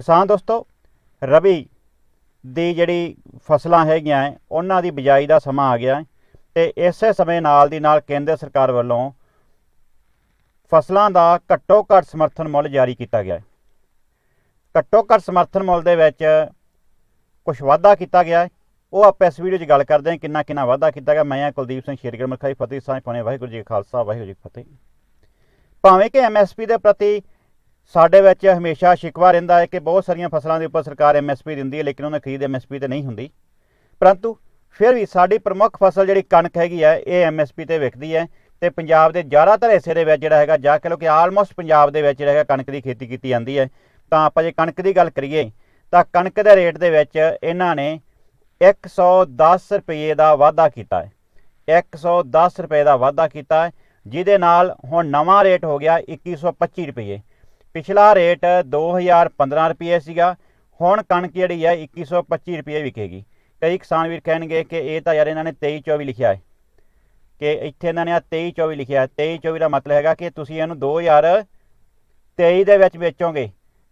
ਕਿਸਾਨ ਦੋਸਤੋ ਰਬੀ ਦੀ ਜਿਹੜੀ ਫਸਲਾਂ ਹੈਗੀਆਂ ਉਹਨਾਂ ਦੀ ਬਿਜਾਈ ਦਾ ਸਮਾਂ ਆ ਗਿਆ ਹੈ ਤੇ ਇਸੇ ਸਮੇਂ ਨਾਲ ਦੀ ਨਾਲ ਕੇਂਦਰ ਸਰਕਾਰ ਵੱਲੋਂ ਫਸਲਾਂ ਦਾ ਘੱਟੋ ਘੱਟ ਸਮਰਥਨ ਮੁੱਲ ਜਾਰੀ ਕੀਤਾ ਗਿਆ ਹੈ ਘੱਟੋ ਘੱਟ ਸਮਰਥਨ ਮੁੱਲ ਦੇ ਵਿੱਚ ਕੁਝ ਵਾਧਾ ਕੀਤਾ ਗਿਆ ਹੈ ਉਹ ਆਪਾਂ ਇਸ ਵੀਡੀਓ 'ਚ ਗੱਲ ਕਰਦੇ ਹਾਂ ਕਿੰਨਾ ਕਿੰਨਾ ਵਾਧਾ ਕੀਤਾ ਗਿਆ ਮੈਂ ਆ ਕੁਲਦੀਪ ਸਿੰਘ ਸ਼ੇਰਗੜ ਮਰਖਾਈ ਫਤਿਹ ਸਾਹਿਬ ਪਾਣੇ ਵਾਹਿਗੁਰੂ ਜੀ ਖਾਲਸਾ ਵਾਹਿਗੁਰੂ ਜੀ ਫਤਿਹ ਭਾਵੇਂ ਕਿ ਐਮਐਸਪੀ ਦੇ ਪ੍ਰਤੀ ਸਾਡੇ ਵਿੱਚ ਹਮੇਸ਼ਾ ਸ਼ਿਕਵਾ ਰਹਿੰਦਾ ਹੈ ਕਿ ਬਹੁਤ ਸਾਰੀਆਂ ਫਸਲਾਂ ਦੇ ਉੱਪਰ ਸਰਕਾਰ ਐਮਐਸਪੀ ਦਿੰਦੀ ਹੈ ਲੇਕਿਨ ਉਹਨਾਂ ਖਰੀਦ ਐਮਐਸਪੀ ਤੇ ਨਹੀਂ ਹੁੰਦੀ ਪਰੰਤੂ ਫਿਰ ਵੀ ਸਾਡੀ ਪ੍ਰਮੁੱਖ ਫਸਲ ਜਿਹੜੀ ਕਣਕ ਹੈਗੀ ਹੈ ਇਹ ਐਮਐਸਪੀ ਤੇ ਵਿਕਦੀ ਹੈ ਤੇ ਪੰਜਾਬ ਦੇ ਜ਼ਿਆਦਾਤਰ ਹਿੱਸੇ ਦੇ ਵਿੱਚ ਜਿਹੜਾ ਹੈਗਾ ਜਾ ਕੇ ਲੋ ਕਿ ਆਲਮੋਸਟ ਪੰਜਾਬ ਦੇ ਵਿੱਚ ਜਿਹੜਾ ਹੈਗਾ ਕਣਕ ਦੀ ਖੇਤੀ ਕੀਤੀ ਜਾਂਦੀ ਹੈ ਤਾਂ ਆਪਾਂ ਜੇ ਕਣਕ ਦੀ ਗੱਲ ਕਰੀਏ ਤਾਂ ਕਣਕ ਦੇ ਰੇਟ ਦੇ ਵਿੱਚ ਇਹਨਾਂ ਨੇ 110 ਰੁਪਏ ਦਾ ਵਾਧਾ ਕੀਤਾ ਹੈ 110 ਰੁਪਏ ਦਾ ਵਾਧਾ ਕੀਤਾ ਹੈ ਜਿਹਦੇ ਨਾਲ ਹੁਣ ਨਵਾਂ ਰੇਟ ਹੋ ਗਿਆ 2125 ਰੁਪਏ ਪਿਛਲਾ ਰੇਟ 2015 ਰੁਪਏ ਸੀਗਾ ਹੁਣ ਕਣਕ ਜਿਹੜੀ ਹੈ 2125 ਰੁਪਏ ਵਿਕੇਗੀ ਕਈ ਕਿਸਾਨ ਵੀਰ ਕਹਿਣਗੇ ਕਿ ਇਹ ਤਾਂ ਯਾਰ ਇਹਨਾਂ ਨੇ 23 24 ਲਿਖਿਆ ਹੈ ਕਿ ਇੱਥੇ ਇਹਨਾਂ ਨੇ ਆ 23 24 ਲਿਖਿਆ 23 24 ਦਾ ਮਤਲਬ ਹੈਗਾ ਕਿ ਤੁਸੀਂ ਇਹਨੂੰ 2023 ਦੇ ਵਿੱਚ ਵੇਚੋਗੇ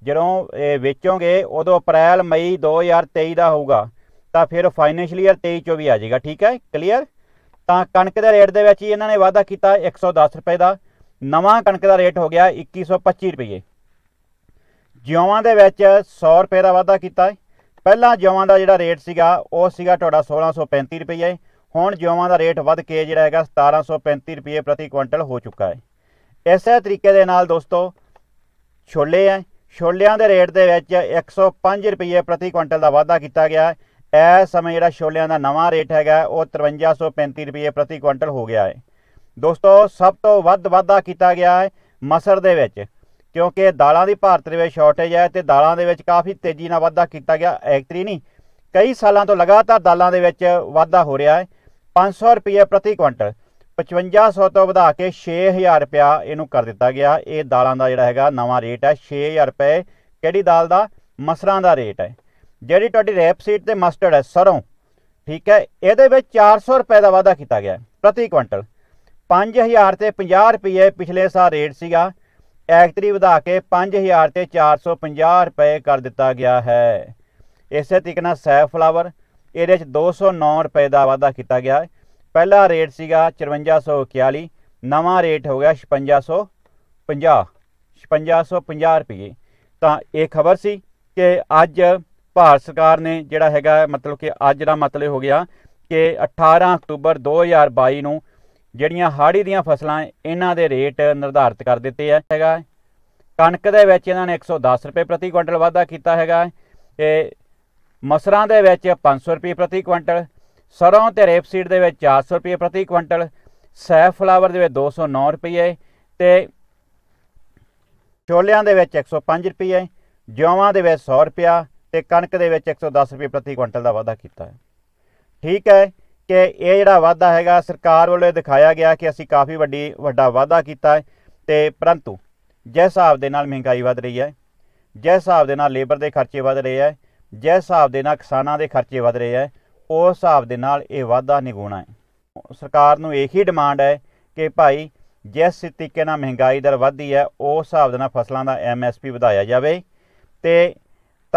ਜਦੋਂ ਇਹ ਵੇਚੋਗੇ ਉਦੋਂ ਅਪ੍ਰੈਲ ਮਈ 2023 ਦਾ ਹੋਊਗਾ ਤਾਂ ਫਿਰ ਫਾਈਨੈਂਸ਼ੀਅਲ ਇਅਰ 23 24 ਆ ਜਾਏਗਾ ਠੀਕ ਹੈ ਕਲੀਅਰ ਤਾਂ ਕਣਕ ਦੇ ਰੇਟ ਦੇ ਵਿੱਚ ਹੀ ਇਹਨਾਂ ਨੇ ਵਾਅਦਾ ਕੀਤਾ 110 ਰੁਪਏ ਦਾ ਨਵਾਂ ਕਣਕ ਦਾ ਰੇਟ ਹੋ ਗਿਆ 2125 ਰੁਪਏ ਜਿਉਆਂ ਦੇ ਵਿੱਚ 100 ਰੁਪਏ ਦਾ ਵਾਧਾ ਕੀਤਾ ਹੈ ਪਹਿਲਾਂ ਜਿਉਆਂ ਦਾ ਜਿਹੜਾ ਰੇਟ ਸੀਗਾ ਉਹ ਸੀਗਾ ਤੁਹਾਡਾ 1635 ਰੁਪਏ ਹੁਣ ਜਿਉਆਂ ਦਾ ਰੇਟ ਵੱਧ ਕੇ ਜਿਹੜਾ ਹੈਗਾ 1735 ਰੁਪਏ ਪ੍ਰਤੀ ਕੁਇੰਟਲ ਹੋ ਚੁੱਕਾ ਹੈ ਇਸੇ ਤਰੀਕੇ ਦੇ ਨਾਲ ਦੋਸਤੋ ਛੋਲੇ ਹੈ ਛੋਲਿਆਂ ਦੇ ਰੇਟ ਦੇ ਵਿੱਚ 105 ਰੁਪਏ ਪ੍ਰਤੀ ਕੁਇੰਟਲ ਦਾ ਵਾਧਾ ਕੀਤਾ ਗਿਆ ਹੈ ਇਸ ਸਮੇਂ ਜਿਹੜਾ ਛੋਲਿਆਂ ਦਾ ਨਵਾਂ ਰੇਟ ਹੈਗਾ ਉਹ 5335 ਰੁਪਏ ਪ੍ਰਤੀ ਕੁਇੰਟਲ ਹੋ ਗਿਆ ਹੈ ਦੋਸਤੋ ਸਭ ਤੋਂ ਵੱਧ ਵਾਧਾ ਕੀਤਾ ਗਿਆ ਹੈ ਮਸਰ ਦੇ ਵਿੱਚ ਕਿਉਂਕਿ ਦਾਲਾਂ ਦੀ ਭਾਰਤ ਦੇ ਵਿੱਚ ਸ਼ਾਰਟੇਜ ਹੈ ਤੇ ਦਾਲਾਂ ਦੇ ਵਿੱਚ ਕਾਫੀ ਤੇਜ਼ੀ ਨਾਲ ਵਾਧਾ ਕੀਤਾ ਗਿਆ ਐਕਟਰੀ ਨਹੀਂ ਕਈ ਸਾਲਾਂ ਤੋਂ ਲਗਾਤਾਰ ਦਾਲਾਂ ਦੇ ਵਿੱਚ ਵਾਧਾ ਹੋ ਰਿਹਾ ਹੈ 500 ਰੁਪਏ ਪ੍ਰਤੀ ਕੁਇੰਟਲ 5500 ਤੋਂ ਵਧਾ ਕੇ 6000 ਰੁਪਿਆ ਇਹਨੂੰ ਕਰ ਦਿੱਤਾ ਗਿਆ ਇਹ ਦਾਲਾਂ ਦਾ ਜਿਹੜਾ ਹੈਗਾ ਨਵਾਂ ਰੇਟ ਹੈ 6000 ਰੁਪਏ ਕਿਹੜੀ ਦਾਲ ਦਾ ਮਸਰਾਂ ਦਾ ਰੇਟ ਹੈ ਜਿਹੜੀ ਤੁਹਾਡੀ ਰੈਪ ਸੀਟ ਤੇ ਮਸਟਰਡ ਹੈ ਸਰੋਂ ਠੀਕ ਹੈ ਇਹਦੇ ਵਿੱਚ 400 ਰੁਪਏ ਦਾ ਵਾਧਾ ਕੀਤਾ ਗਿਆ ਪ੍ਰਤੀ ਕੁਇੰਟਲ 5000 ਤੇ 50 ਰੁਪਏ ਪਿਛਲੇ ਸਾਲ ਰੇਟ ਸੀਗਾ ਐਕਟਰੀ ਵਧਾ ਕੇ 5000 ਤੇ 450 ਰੁਪਏ ਕਰ ਦਿੱਤਾ ਗਿਆ ਹੈ ਇਸੇ ਤਰੀਕੇ ਨਾਲ ਸੈਫ ਫਲਾਵਰ ਇਹਦੇ ਚ 209 ਰੁਪਏ ਦਾ ਵਾਅਦਾ ਕੀਤਾ ਗਿਆ ਹੈ ਪਹਿਲਾ ਰੇਟ ਸੀਗਾ 5441 ਨਵਾਂ ਰੇਟ ਹੋ ਗਿਆ 5550 5550 ਰੁਪਏ ਤਾਂ ਇਹ ਖਬਰ ਸੀ ਕਿ ਅੱਜ ਭਾਰਤ ਸਰਕਾਰ ਨੇ ਜਿਹੜਾ ਹੈਗਾ ਮਤਲਬ ਕਿ ਅੱਜ ਦਾ ਮਤਲਬ ਹੋ ਗਿਆ ਕਿ 18 ਅਕਤੂਬਰ 2022 ਨੂੰ ਜਿਹੜੀਆਂ ਹਾੜੀ ਦੀਆਂ ਫਸਲਾਂ ਇਹਨਾਂ ਦੇ ਰੇਟ ਨਿਰਧਾਰਿਤ ਕਰ ਦਿੱਤੇ ਆ ਹੈਗਾ ਕਣਕ ਦੇ ਵਿੱਚ ਇਹਨਾਂ ਨੇ 110 ਰੁਪਏ ਪ੍ਰਤੀ ਕੁਇੰਟਲ ਵਾਧਾ ਕੀਤਾ ਹੈਗਾ ਇਹ ਮਸਰਾਂ ਦੇ ਵਿੱਚ 500 ਰੁਪਏ ਪ੍ਰਤੀ ਕੁਇੰਟਲ ਸਰੋਂ ਤੇ ਰੇਪਸੀਡ ਦੇ ਵਿੱਚ 400 ਰੁਪਏ ਪ੍ਰਤੀ ਕੁਇੰਟਲ ਫਲਾਵਰ ਦੇ ਵਿੱਚ 209 ਰੁਪਏ ਤੇ ਛੋਲਿਆਂ ਦੇ ਵਿੱਚ 105 ਰੁਪਏ ਜਿਉਆਂ ਦੇ ਵਿੱਚ 100 ਰੁਪਿਆ ਤੇ ਕਣਕ ਦੇ ਵਿੱਚ 110 ਰੁਪਏ ਪ੍ਰਤੀ ਕੁਇੰਟਲ ਦਾ ਵਾਧਾ ਕੀਤਾ ਹੈ ਠੀਕ ਹੈ ਕਿ ਇਹ ਜਿਹੜਾ ਵਾਅਦਾ ਹੈਗਾ ਸਰਕਾਰ ਵੱਲੋਂ ਦਿਖਾਇਆ ਗਿਆ ਕਿ ਅਸੀਂ ਕਾਫੀ ਵੱਡੀ ਵੱਡਾ ਵਾਅਦਾ ਕੀਤਾ ਹੈ ਤੇ ਪਰੰਤੂ ਜਿਸ ਹਿਸਾਬ ਦੇ ਨਾਲ ਮਹਿੰਗਾਈ ਵਧ ਰਹੀ ਹੈ ਜਿਸ ਹਿਸਾਬ ਦੇ ਨਾਲ ਲੇਬਰ ਦੇ ਖਰਚੇ ਵਧ ਰਹੇ ਹੈ ਜਿਸ ਹਿਸਾਬ ਦੇ ਨਾਲ ਕਿਸਾਨਾਂ ਦੇ ਖਰਚੇ ਵਧ ਰਹੇ ਹੈ ਉਸ ਹਿਸਾਬ ਦੇ ਨਾਲ ਇਹ ਵਾਅਦਾ ਨਿਗੋਣਾ ਹੈ ਸਰਕਾਰ ਨੂੰ ਇਹ ਹੀ ਡਿਮਾਂਡ ਹੈ ਕਿ ਭਾਈ ਜਿਸ ਤਰੀਕੇ ਨਾਲ ਮਹਿੰਗਾਈ ਦਰ ਵਧਦੀ ਹੈ ਉਸ ਹਿਸਾਬ ਦੇ ਨਾਲ ਫਸਲਾਂ ਦਾ ਐਮਐਸਪੀ ਵਧਾਇਆ ਜਾਵੇ ਤੇ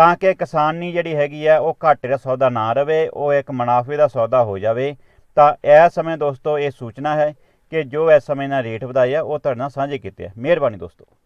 ਤਾਂ ਕਿ ਕਿਸਾਨੀ ਜਿਹੜੀ ਹੈਗੀ ਆ ਉਹ ਘਾਟੇ ਦਾ ਸੌਦਾ ਨਾ ਰਵੇ ਉਹ ਇੱਕ ਮੁਨਾਫੇ ਦਾ ਸੌਦਾ ਹੋ ਜਾਵੇ ਤਾਂ ਇਹ ਸਮੇਂ ਦੋਸਤੋ ਇਹ ਸੂਚਨਾ ਹੈ ਕਿ ਜੋ ਇਸ ਸਮੇਂ ਨਾਲ ਰੇਟ ਵਧਾਇਆ ਉਹ ਤੁਹਾਡੇ ਨਾਲ ਸਾਂਝੇ ਕੀਤੇ ਆ ਮਿਹਰਬਾਨੀ ਦੋਸਤੋ